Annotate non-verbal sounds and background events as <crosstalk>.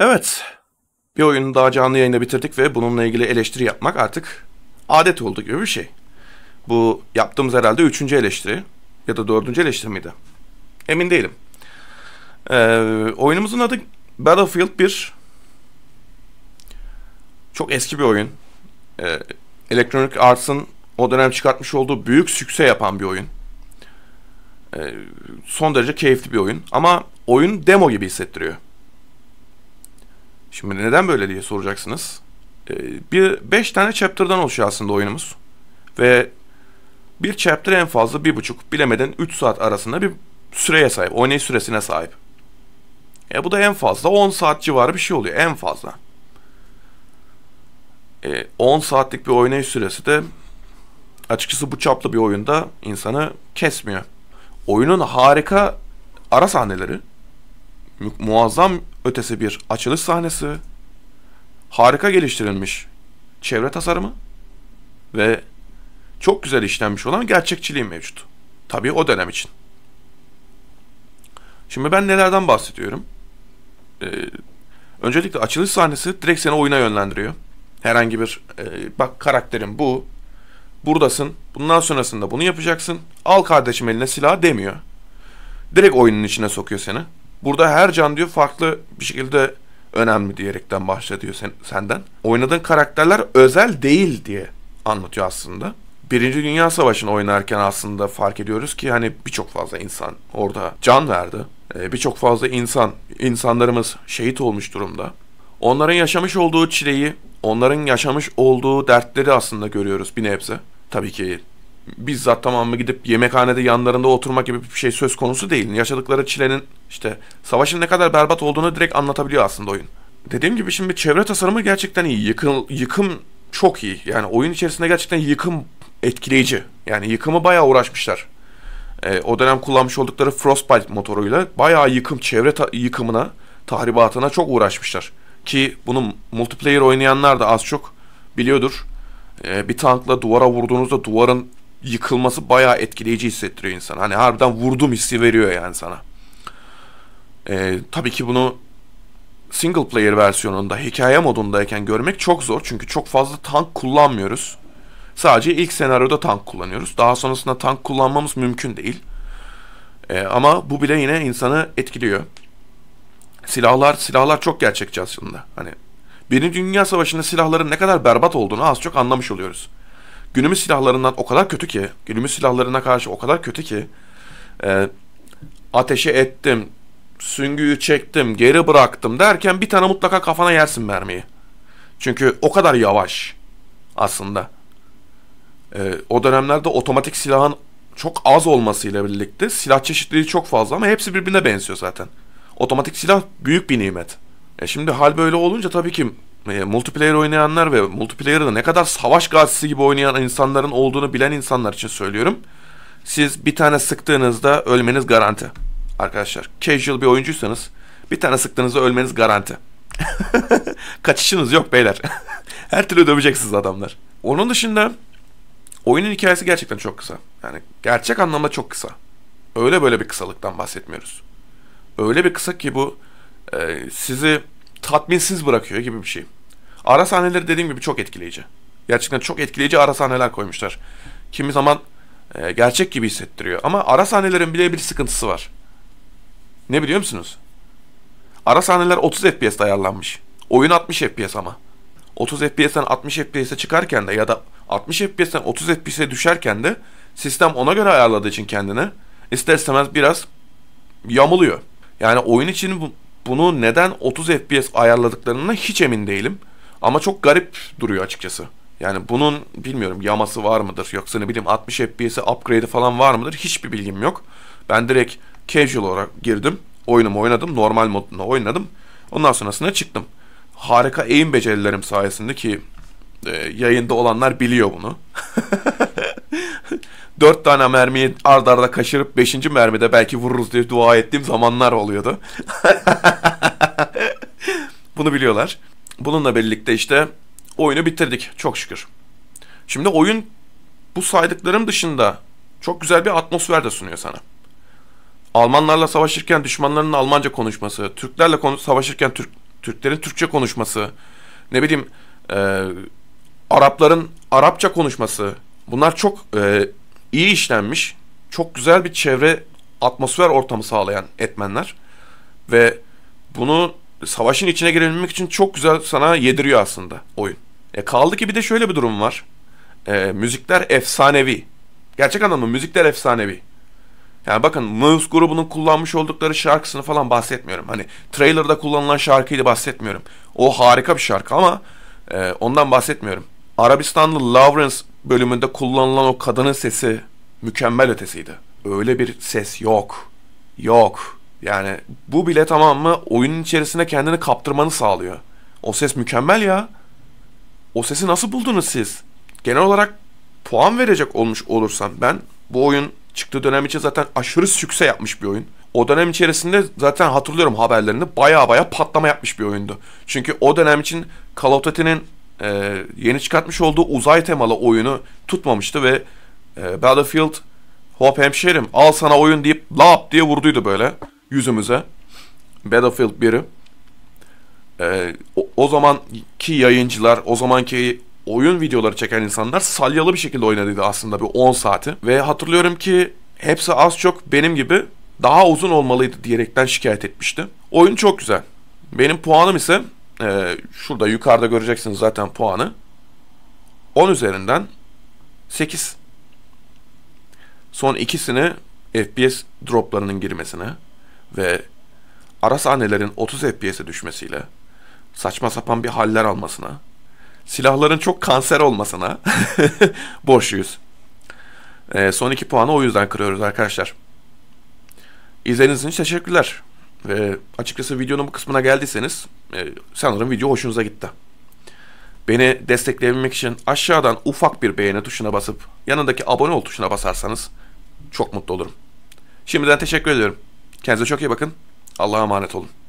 Evet, bir oyunu daha canlı yayında bitirdik ve bununla ilgili eleştiri yapmak artık adet oldu gibi bir şey. Bu yaptığımız herhalde üçüncü eleştiri ya da dördüncü eleştiri miydi? Emin değilim. Ee, oyunumuzun adı Battlefield 1. Çok eski bir oyun. Ee, Electronic Arts'ın o dönem çıkartmış olduğu büyük sükse yapan bir oyun. Ee, son derece keyifli bir oyun ama oyun demo gibi hissettiriyor. Şimdi neden böyle diye soracaksınız. Ee, bir beş tane chapter'dan oluşuyor aslında oyunumuz. Ve bir chapter en fazla bir buçuk bilemeden üç saat arasında bir süreye sahip. Oynayış süresine sahip. E bu da en fazla 10 saat civarı bir şey oluyor. En fazla. E, 10 saatlik bir oynayış süresi de açıkçası bu çaplı bir oyunda insanı kesmiyor. Oyunun harika ara sahneleri muazzam ötesi bir açılış sahnesi, harika geliştirilmiş çevre tasarımı ve çok güzel işlenmiş olan gerçekçiliği mevcut. Tabii o dönem için. Şimdi ben nelerden bahsediyorum? Ee, öncelikle açılış sahnesi direkt seni oyuna yönlendiriyor. Herhangi bir e, bak karakterin bu, buradasın, bundan sonrasında bunu yapacaksın, al kardeşim eline silah demiyor. Direkt oyunun içine sokuyor seni. Burada her can diyor farklı bir şekilde önemli diyerekten bahsediyor sen, senden. Oynadığın karakterler özel değil diye anlatıyor aslında. Birinci Dünya Savaşı'nı oynarken aslında fark ediyoruz ki hani birçok fazla insan orada can verdi. Ee, birçok fazla insan, insanlarımız şehit olmuş durumda. Onların yaşamış olduğu çileyi, onların yaşamış olduğu dertleri aslında görüyoruz bir nebze. Tabii ki bizzat tamamı gidip yemekhanede yanlarında oturmak gibi bir şey söz konusu değil. Yaşadıkları çilenin işte savaşın ne kadar berbat olduğunu direkt anlatabiliyor aslında oyun. Dediğim gibi şimdi çevre tasarımı gerçekten iyi. Yıkım, yıkım çok iyi. Yani oyun içerisinde gerçekten yıkım etkileyici. Yani yıkımı bayağı uğraşmışlar. E, o dönem kullanmış oldukları Frostbite motoruyla bayağı yıkım, çevre ta- yıkımına, tahribatına çok uğraşmışlar. Ki bunu multiplayer oynayanlar da az çok biliyordur. E, bir tankla duvara vurduğunuzda duvarın yıkılması bayağı etkileyici hissettiriyor insan. Hani harbiden vurdum hissi veriyor yani sana. Ee, tabii ki bunu single player versiyonunda hikaye modundayken görmek çok zor. Çünkü çok fazla tank kullanmıyoruz. Sadece ilk senaryoda tank kullanıyoruz. Daha sonrasında tank kullanmamız mümkün değil. Ee, ama bu bile yine insanı etkiliyor. Silahlar silahlar çok gerçekçi aslında. Hani Birinci Dünya Savaşı'nda silahların ne kadar berbat olduğunu az çok anlamış oluyoruz günümüz silahlarından o kadar kötü ki, günümüz silahlarına karşı o kadar kötü ki, e, ateşi ettim, süngüyü çektim, geri bıraktım derken bir tane mutlaka kafana yersin mermiyi. Çünkü o kadar yavaş aslında. E, o dönemlerde otomatik silahın çok az olmasıyla birlikte silah çeşitliliği çok fazla ama hepsi birbirine benziyor zaten. Otomatik silah büyük bir nimet. E şimdi hal böyle olunca tabii ki e, multiplayer oynayanlar ve multiplayer'da ne kadar savaş gazisi gibi oynayan insanların olduğunu bilen insanlar için söylüyorum. Siz bir tane sıktığınızda ölmeniz garanti. Arkadaşlar casual bir oyuncuysanız bir tane sıktığınızda ölmeniz garanti. <laughs> Kaçışınız yok beyler. <laughs> Her türlü döveceksiniz adamlar. Onun dışında oyunun hikayesi gerçekten çok kısa. Yani gerçek anlamda çok kısa. Öyle böyle bir kısalıktan bahsetmiyoruz. Öyle bir kısa ki bu e, sizi tatminsiz bırakıyor gibi bir şey. Ara sahneleri dediğim gibi çok etkileyici. Gerçekten çok etkileyici ara sahneler koymuşlar. Kimi zaman e, gerçek gibi hissettiriyor. Ama ara sahnelerin bile bir sıkıntısı var. Ne biliyor musunuz? Ara sahneler 30 FPS'de ayarlanmış. Oyun 60 FPS ama. 30 FPS'ten 60 FPS'e çıkarken de ya da 60 FPS'ten 30 FPS'e düşerken de sistem ona göre ayarladığı için kendini ister istemez biraz yamuluyor. Yani oyun için bu, bunu neden 30 FPS ayarladıklarına hiç emin değilim. Ama çok garip duruyor açıkçası. Yani bunun bilmiyorum yaması var mıdır yoksa ne bileyim 60 FPS'e upgrade'i falan var mıdır hiçbir bilgim yok. Ben direkt casual olarak girdim. Oyunumu oynadım. Normal modunda oynadım. Ondan sonrasına çıktım. Harika eğim becerilerim sayesinde ki e, yayında olanlar biliyor bunu. <laughs> dört tane mermiyi ard arda kaşırıp beşinci mermide belki vururuz diye dua ettiğim zamanlar oluyordu. <laughs> Bunu biliyorlar. Bununla birlikte işte oyunu bitirdik çok şükür. Şimdi oyun bu saydıklarım dışında çok güzel bir atmosfer de sunuyor sana. Almanlarla savaşırken düşmanlarının Almanca konuşması, Türklerle konu savaşırken Türk Türklerin Türkçe konuşması, ne bileyim e, Arapların Arapça konuşması. Bunlar çok e, iyi işlenmiş, çok güzel bir çevre atmosfer ortamı sağlayan etmenler ve bunu savaşın içine girebilmek için çok güzel sana yediriyor aslında oyun. E kaldı ki bir de şöyle bir durum var. E, müzikler efsanevi. Gerçek anlamda müzikler efsanevi. Yani bakın Mouse grubunun kullanmış oldukları şarkısını falan bahsetmiyorum. Hani trailerda kullanılan şarkıyı da bahsetmiyorum. O harika bir şarkı ama e, ondan bahsetmiyorum. Arabistanlı Lawrence bölümünde kullanılan o kadının sesi mükemmel ötesiydi. Öyle bir ses yok. Yok. Yani bu bile tamam mı oyunun içerisine kendini kaptırmanı sağlıyor. O ses mükemmel ya. O sesi nasıl buldunuz siz? Genel olarak puan verecek olmuş olursam ben bu oyun çıktığı dönem için zaten aşırı sükse yapmış bir oyun. O dönem içerisinde zaten hatırlıyorum haberlerini. baya baya patlama yapmış bir oyundu. Çünkü o dönem için Call of Duty'nin e, yeni çıkartmış olduğu uzay temalı oyunu tutmamıştı ve e, Battlefield Hop hemşerim al sana oyun deyip lap diye vurduydu böyle yüzümüze. Battlefield 1'i. Ee, o, o zamanki yayıncılar, o zamanki oyun videoları çeken insanlar salyalı bir şekilde oynadıydı aslında bir 10 saati. Ve hatırlıyorum ki hepsi az çok benim gibi daha uzun olmalıydı diyerekten şikayet etmişti. Oyun çok güzel. Benim puanım ise e, şurada yukarıda göreceksiniz zaten puanı. 10 üzerinden 8. Son ikisini FPS droplarının girmesine ve ara sahnelerin 30 FPS'e düşmesiyle saçma sapan bir haller almasına, silahların çok kanser olmasına <laughs> borçluyuz. E, son iki puanı o yüzden kırıyoruz arkadaşlar. İzlediğiniz için teşekkürler. Ve açıkçası videonun bu kısmına geldiyseniz e, sanırım video hoşunuza gitti. Beni destekleyebilmek için aşağıdan ufak bir beğeni tuşuna basıp yanındaki abone ol tuşuna basarsanız çok mutlu olurum. Şimdiden teşekkür ediyorum. Kendinize çok iyi bakın. Allah'a emanet olun.